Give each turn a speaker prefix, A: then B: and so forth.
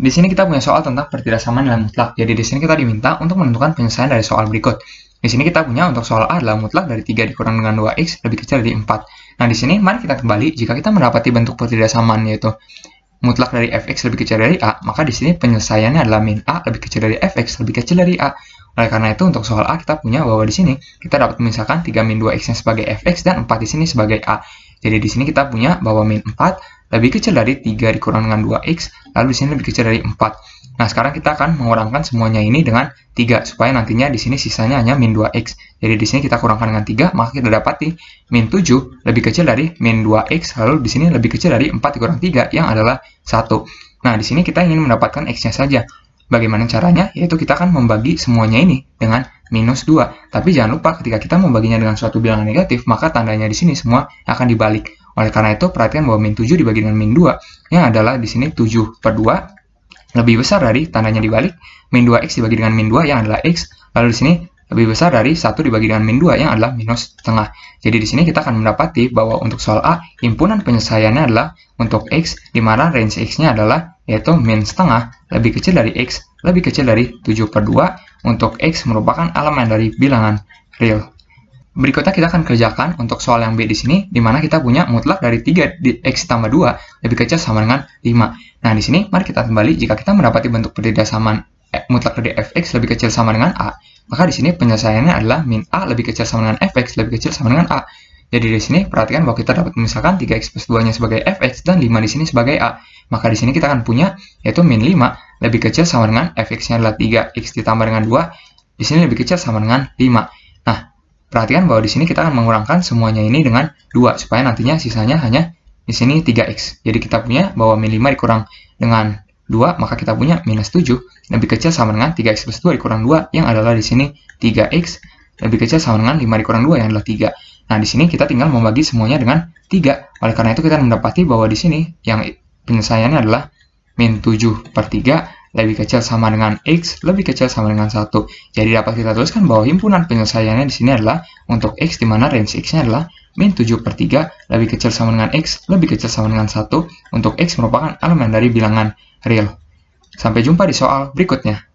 A: Di sini kita punya soal tentang pertidaksamaan nilai mutlak. Jadi di sini kita diminta untuk menentukan penyelesaian dari soal berikut. Di sini kita punya untuk soal A adalah mutlak dari 3 dikurang dengan 2x lebih kecil dari 4. Nah, di sini mari kita kembali jika kita mendapati bentuk pertidaksamaan yaitu mutlak dari fx lebih kecil dari a, maka di sini penyelesaiannya adalah min a lebih kecil dari fx lebih kecil dari a. Oleh karena itu untuk soal a kita punya bahwa di sini kita dapat memisahkan 3 min 2 x sebagai fx dan 4 di sini sebagai a. Jadi di sini kita punya bahwa min 4 lebih kecil dari 3 dikurang dengan 2x, lalu di sini lebih kecil dari 4. Nah, sekarang kita akan mengurangkan semuanya ini dengan 3, supaya nantinya di sini sisanya hanya min 2x. Jadi di sini kita kurangkan dengan 3, maka kita dapati min 7 lebih kecil dari min 2x, lalu di sini lebih kecil dari 4 dikurang 3, yang adalah 1. Nah, di sini kita ingin mendapatkan x-nya saja. Bagaimana caranya? Yaitu kita akan membagi semuanya ini dengan minus 2. Tapi jangan lupa ketika kita membaginya dengan suatu bilangan negatif, maka tandanya di sini semua akan dibalik. Oleh karena itu, perhatikan bahwa min 7 dibagi dengan min 2, yang adalah di sini 7 per 2 lebih besar dari tandanya dibalik, min 2x dibagi dengan min 2 yang adalah x, lalu di sini lebih besar dari 1 dibagi dengan min 2 yang adalah minus setengah. Jadi di sini kita akan mendapati bahwa untuk soal A, impunan penyelesaiannya adalah untuk X, di mana range X-nya adalah yaitu min setengah lebih kecil dari X, lebih kecil dari 7 per 2, untuk X merupakan elemen dari bilangan real. Berikutnya kita akan kerjakan untuk soal yang B di sini, di mana kita punya mutlak dari 3 di X tambah 2 lebih kecil sama dengan 5. Nah, di sini mari kita kembali jika kita mendapati bentuk pertidaksamaan eh, mutlak dari fx lebih kecil sama dengan a, maka di sini penyelesaiannya adalah min a lebih kecil sama dengan fx lebih kecil sama dengan a. Jadi di sini perhatikan bahwa kita dapat memisahkan 3x plus 2-nya sebagai fx dan 5 di sini sebagai a. Maka di sini kita akan punya yaitu min 5 lebih kecil sama dengan fx-nya adalah 3x ditambah dengan 2, di sini lebih kecil sama dengan 5 perhatikan bahwa di sini kita akan mengurangkan semuanya ini dengan 2, supaya nantinya sisanya hanya di sini 3x. Jadi kita punya bahwa min 5 dikurang dengan 2, maka kita punya minus 7, lebih kecil sama dengan 3x plus 2 dikurang 2, yang adalah di sini 3x, lebih kecil sama dengan 5 dikurang 2, yang adalah 3. Nah, di sini kita tinggal membagi semuanya dengan 3. Oleh karena itu, kita mendapati bahwa di sini yang penyelesaiannya adalah min 7 per 3, lebih kecil sama dengan X lebih kecil sama dengan 1. Jadi dapat kita tuliskan bahwa himpunan penyelesaiannya di sini adalah untuk X di mana range X-nya adalah min 7 per 3 lebih kecil sama dengan X lebih kecil sama dengan 1 untuk X merupakan elemen dari bilangan real. Sampai jumpa di soal berikutnya.